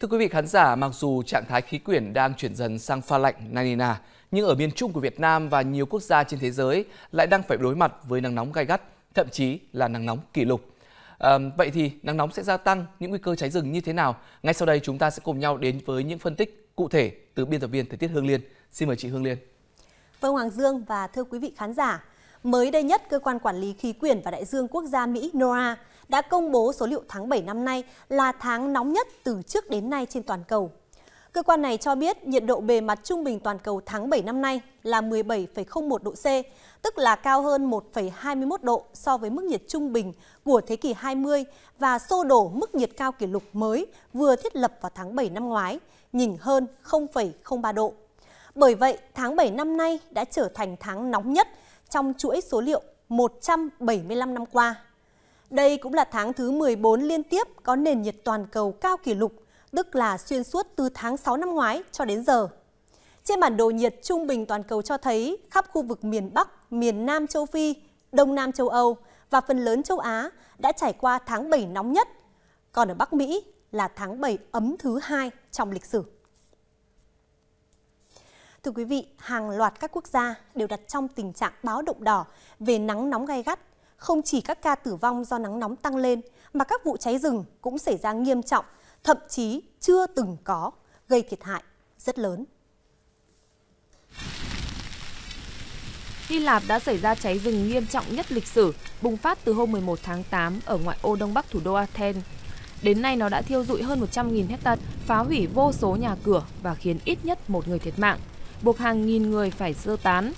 Thưa quý vị khán giả, mặc dù trạng thái khí quyển đang chuyển dần sang pha lạnh Nanina, nhưng ở miền Trung của Việt Nam và nhiều quốc gia trên thế giới lại đang phải đối mặt với nắng nóng gai gắt, thậm chí là nắng nóng kỷ lục. À, vậy thì nắng nóng sẽ gia tăng những nguy cơ cháy rừng như thế nào? Ngay sau đây chúng ta sẽ cùng nhau đến với những phân tích cụ thể từ biên tập viên Thời tiết Hương Liên. Xin mời chị Hương Liên. Vâng Hoàng Dương và thưa quý vị khán giả, Mới đây nhất, cơ quan quản lý khí quyển và đại dương quốc gia Mỹ NOAA đã công bố số liệu tháng 7 năm nay là tháng nóng nhất từ trước đến nay trên toàn cầu. Cơ quan này cho biết nhiệt độ bề mặt trung bình toàn cầu tháng 7 năm nay là 17,01 độ C, tức là cao hơn 1,21 độ so với mức nhiệt trung bình của thế kỷ 20 và xô đổ mức nhiệt cao kỷ lục mới vừa thiết lập vào tháng 7 năm ngoái, nhỉnh hơn 0,03 độ. Bởi vậy, tháng 7 năm nay đã trở thành tháng nóng nhất trong chuỗi số liệu 175 năm qua. Đây cũng là tháng thứ 14 liên tiếp có nền nhiệt toàn cầu cao kỷ lục, tức là xuyên suốt từ tháng 6 năm ngoái cho đến giờ. Trên bản đồ nhiệt trung bình toàn cầu cho thấy khắp khu vực miền Bắc, miền Nam châu Phi, Đông Nam châu Âu và phần lớn châu Á đã trải qua tháng 7 nóng nhất, còn ở Bắc Mỹ là tháng 7 ấm thứ hai trong lịch sử. Thưa quý vị, hàng loạt các quốc gia đều đặt trong tình trạng báo động đỏ về nắng nóng gai gắt. Không chỉ các ca tử vong do nắng nóng tăng lên, mà các vụ cháy rừng cũng xảy ra nghiêm trọng, thậm chí chưa từng có, gây thiệt hại rất lớn. Hy Lạp đã xảy ra cháy rừng nghiêm trọng nhất lịch sử, bùng phát từ hôm 11 tháng 8 ở ngoại ô đông bắc thủ đô Athens. Đến nay nó đã thiêu dụi hơn 100.000 hecta, phá hủy vô số nhà cửa và khiến ít nhất một người thiệt mạng buộc hàng nghìn người phải sơ tán.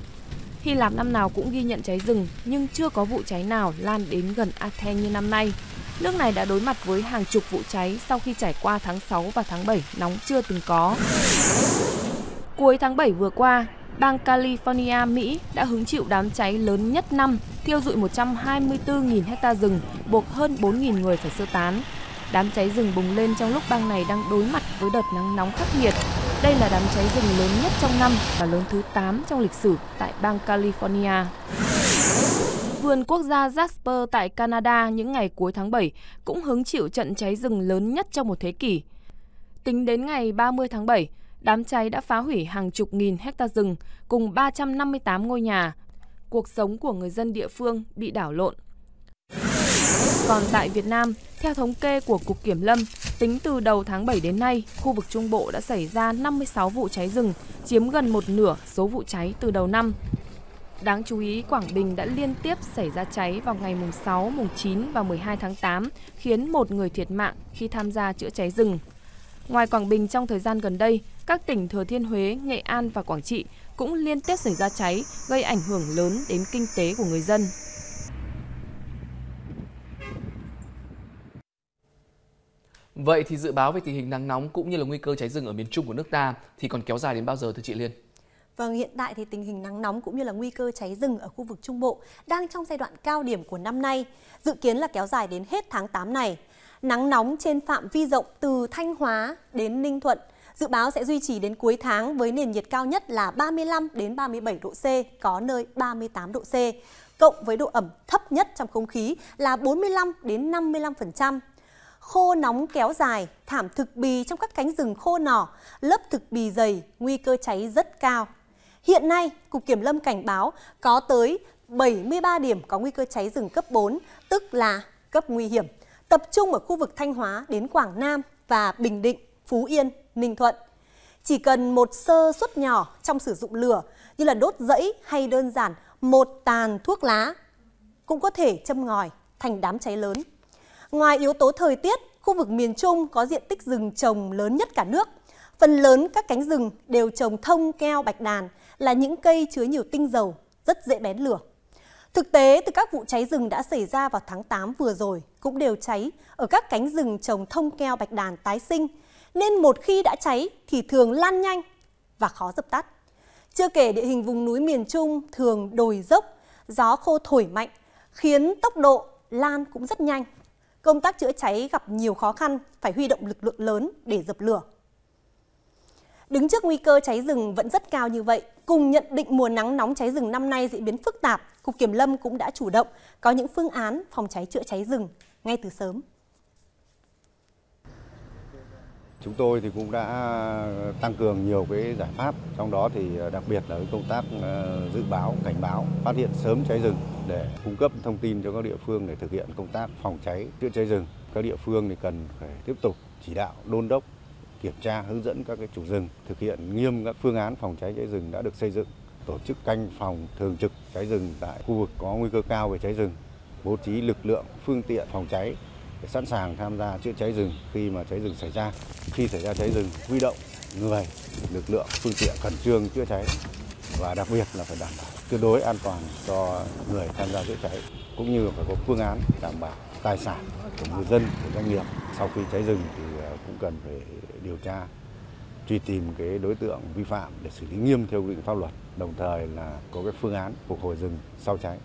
Hy Lạp năm nào cũng ghi nhận cháy rừng nhưng chưa có vụ cháy nào lan đến gần Athens như năm nay. Nước này đã đối mặt với hàng chục vụ cháy sau khi trải qua tháng 6 và tháng 7 nóng chưa từng có. Cuối tháng 7 vừa qua, bang California, Mỹ đã hứng chịu đám cháy lớn nhất năm, thiêu dụi 124.000 hecta rừng, buộc hơn 4.000 người phải sơ tán. Đám cháy rừng bùng lên trong lúc bang này đang đối mặt với đợt nắng nóng khắc nghiệt đây là đám cháy rừng lớn nhất trong năm và lớn thứ 8 trong lịch sử tại bang California. Vườn quốc gia Jasper tại Canada những ngày cuối tháng 7 cũng hứng chịu trận cháy rừng lớn nhất trong một thế kỷ. Tính đến ngày 30 tháng 7, đám cháy đã phá hủy hàng chục nghìn hecta rừng cùng 358 ngôi nhà. Cuộc sống của người dân địa phương bị đảo lộn. Còn tại Việt Nam, theo thống kê của Cục Kiểm Lâm, tính từ đầu tháng 7 đến nay, khu vực Trung Bộ đã xảy ra 56 vụ cháy rừng, chiếm gần một nửa số vụ cháy từ đầu năm. Đáng chú ý, Quảng Bình đã liên tiếp xảy ra cháy vào ngày mùng 6, mùng 9 và 12 tháng 8, khiến một người thiệt mạng khi tham gia chữa cháy rừng. Ngoài Quảng Bình trong thời gian gần đây, các tỉnh Thừa Thiên Huế, Nghệ An và Quảng Trị cũng liên tiếp xảy ra cháy, gây ảnh hưởng lớn đến kinh tế của người dân. Vậy thì dự báo về tình hình nắng nóng cũng như là nguy cơ cháy rừng ở miền Trung của nước ta thì còn kéo dài đến bao giờ thưa chị Liên? Vâng, hiện tại thì tình hình nắng nóng cũng như là nguy cơ cháy rừng ở khu vực Trung Bộ đang trong giai đoạn cao điểm của năm nay, dự kiến là kéo dài đến hết tháng 8 này. Nắng nóng trên phạm vi rộng từ Thanh Hóa đến Ninh Thuận dự báo sẽ duy trì đến cuối tháng với nền nhiệt cao nhất là 35 đến 37 độ C, có nơi 38 độ C, cộng với độ ẩm thấp nhất trong không khí là 45 đến 55% khô nóng kéo dài, thảm thực bì trong các cánh rừng khô nỏ, lớp thực bì dày, nguy cơ cháy rất cao. Hiện nay, Cục Kiểm Lâm cảnh báo có tới 73 điểm có nguy cơ cháy rừng cấp 4, tức là cấp nguy hiểm, tập trung ở khu vực Thanh Hóa đến Quảng Nam và Bình Định, Phú Yên, Ninh Thuận. Chỉ cần một sơ suất nhỏ trong sử dụng lửa như là đốt rẫy hay đơn giản một tàn thuốc lá cũng có thể châm ngòi thành đám cháy lớn. Ngoài yếu tố thời tiết, khu vực miền Trung có diện tích rừng trồng lớn nhất cả nước. Phần lớn các cánh rừng đều trồng thông keo bạch đàn là những cây chứa nhiều tinh dầu, rất dễ bén lửa. Thực tế từ các vụ cháy rừng đã xảy ra vào tháng 8 vừa rồi cũng đều cháy ở các cánh rừng trồng thông keo bạch đàn tái sinh, nên một khi đã cháy thì thường lan nhanh và khó dập tắt. Chưa kể địa hình vùng núi miền Trung thường đồi dốc, gió khô thổi mạnh, khiến tốc độ lan cũng rất nhanh công tác chữa cháy gặp nhiều khó khăn, phải huy động lực lượng lớn để dập lửa. Đứng trước nguy cơ cháy rừng vẫn rất cao như vậy, cùng nhận định mùa nắng nóng cháy rừng năm nay diễn biến phức tạp, Cục Kiểm Lâm cũng đã chủ động có những phương án phòng cháy chữa cháy rừng ngay từ sớm. Chúng tôi thì cũng đã tăng cường nhiều cái giải pháp, trong đó thì đặc biệt là công tác ờ, dự báo, cảnh báo, phát hiện sớm cháy rừng để cung cấp thông tin cho các địa phương để thực hiện công tác phòng cháy chữa cháy rừng. Các địa phương thì cần phải tiếp tục chỉ đạo đôn đốc kiểm tra hướng dẫn các cái chủ rừng thực hiện nghiêm các phương án phòng cháy cháy rừng đã được xây dựng tổ chức canh phòng thường trực cháy rừng tại khu vực có nguy cơ cao về cháy rừng bố trí lực lượng phương tiện phòng cháy để sẵn sàng tham gia chữa cháy rừng khi mà cháy rừng xảy ra khi xảy ra cháy rừng huy động người lực lượng phương tiện khẩn trương chữa cháy và đặc biệt là phải đảm bảo tương đối an toàn cho người tham gia chữa cháy cũng như phải có phương án đảm bảo tài sản của người dân của doanh nghiệp sau khi cháy rừng thì à, cũng cần phải điều tra truy tìm cái đối tượng vi phạm để xử lý nghiêm theo quy định pháp luật đồng thời là có cái phương án phục hồi rừng sau cháy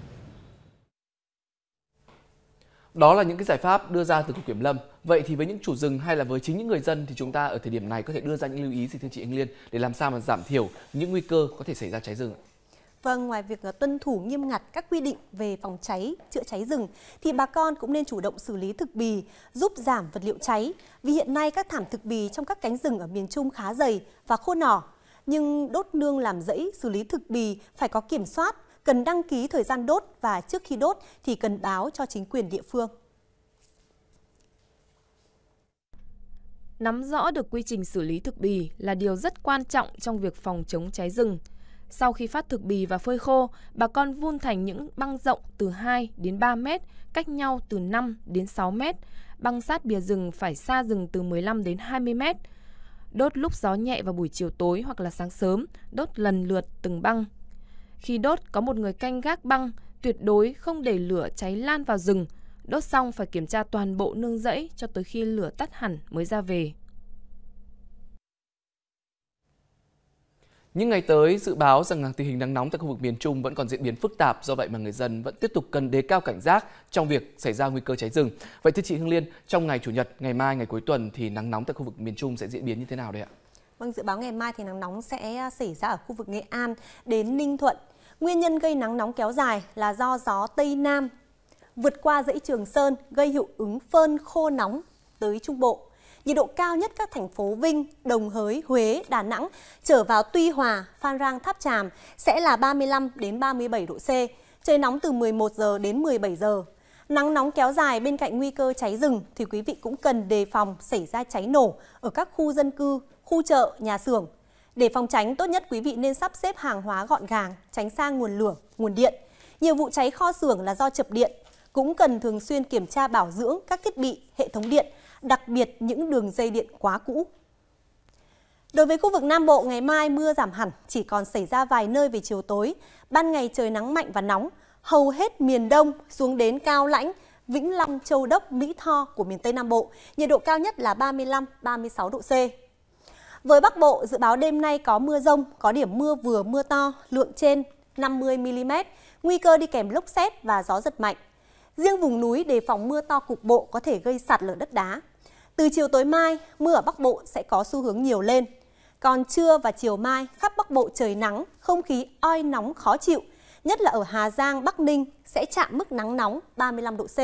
đó là những cái giải pháp đưa ra từ cục kiểm lâm. Vậy thì với những chủ rừng hay là với chính những người dân thì chúng ta ở thời điểm này có thể đưa ra những lưu ý gì thưa chị Anh Liên để làm sao mà giảm thiểu những nguy cơ có thể xảy ra cháy rừng ạ? Vâng, ngoài việc ờ, tuân thủ nghiêm ngặt các quy định về phòng cháy, chữa cháy rừng thì bà con cũng nên chủ động xử lý thực bì, giúp giảm vật liệu cháy vì hiện nay các thảm thực bì trong các cánh rừng ở miền Trung khá dày và khô nỏ. Nhưng đốt nương làm rẫy xử lý thực bì phải có kiểm soát, cần đăng ký thời gian đốt và trước khi đốt thì cần báo cho chính quyền địa phương. Nắm rõ được quy trình xử lý thực bì là điều rất quan trọng trong việc phòng chống cháy rừng – sau khi phát thực bì và phơi khô, bà con vun thành những băng rộng từ 2 đến 3 mét, cách nhau từ 5 đến 6 mét. Băng sát bìa rừng phải xa rừng từ 15 đến 20 mét. Đốt lúc gió nhẹ vào buổi chiều tối hoặc là sáng sớm, đốt lần lượt từng băng. Khi đốt, có một người canh gác băng, tuyệt đối không để lửa cháy lan vào rừng. Đốt xong phải kiểm tra toàn bộ nương rẫy cho tới khi lửa tắt hẳn mới ra về. Những ngày tới, dự báo rằng tình hình nắng nóng tại khu vực miền Trung vẫn còn diễn biến phức tạp, do vậy mà người dân vẫn tiếp tục cần đề cao cảnh giác trong việc xảy ra nguy cơ cháy rừng. Vậy thưa chị Hương Liên, trong ngày Chủ nhật, ngày mai, ngày cuối tuần thì nắng nóng tại khu vực miền Trung sẽ diễn biến như thế nào đây ạ? Vâng, dự báo ngày mai thì nắng nóng sẽ à, xảy ra ở khu vực Nghệ An đến Ninh Thuận. Nguyên nhân gây nắng nóng kéo dài là do gió Tây Nam vượt qua dãy Trường Sơn gây hiệu ứng phơn khô nóng tới Trung Bộ nhiệt độ cao nhất các thành phố Vinh, Đồng Hới, Huế, Đà Nẵng trở vào Tuy Hòa, Phan Rang, Tháp Tràm sẽ là 35 đến 37 độ C, trời nóng từ 11 giờ đến 17 giờ. Nắng nóng kéo dài bên cạnh nguy cơ cháy rừng thì quý vị cũng cần đề phòng xảy ra cháy nổ ở các khu dân cư, khu chợ, nhà xưởng. Để phòng tránh, tốt nhất quý vị nên sắp xếp hàng hóa gọn gàng, tránh xa nguồn lửa, nguồn điện. Nhiều vụ cháy kho xưởng là do chập điện, cũng cần thường xuyên kiểm tra bảo dưỡng các thiết bị, hệ thống điện đặc biệt những đường dây điện quá cũ. Đối với khu vực Nam Bộ, ngày mai mưa giảm hẳn, chỉ còn xảy ra vài nơi về chiều tối. Ban ngày trời nắng mạnh và nóng, hầu hết miền Đông xuống đến Cao Lãnh, Vĩnh Long, Châu Đốc, Mỹ Tho của miền Tây Nam Bộ, nhiệt độ cao nhất là 35-36 độ C. Với Bắc Bộ, dự báo đêm nay có mưa rông, có điểm mưa vừa mưa to, lượng trên 50mm, nguy cơ đi kèm lốc xét và gió giật mạnh. Riêng vùng núi đề phòng mưa to cục bộ có thể gây sạt lở đất đá, từ chiều tối mai, mưa ở Bắc Bộ sẽ có xu hướng nhiều lên. Còn trưa và chiều mai, khắp Bắc Bộ trời nắng, không khí oi nóng khó chịu, nhất là ở Hà Giang, Bắc Ninh sẽ chạm mức nắng nóng 35 độ C.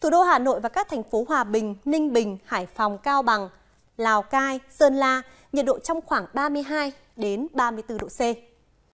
Thủ đô Hà Nội và các thành phố Hòa Bình, Ninh Bình, Hải Phòng, Cao Bằng, Lào Cai, Sơn La nhiệt độ trong khoảng 32 đến 34 độ C.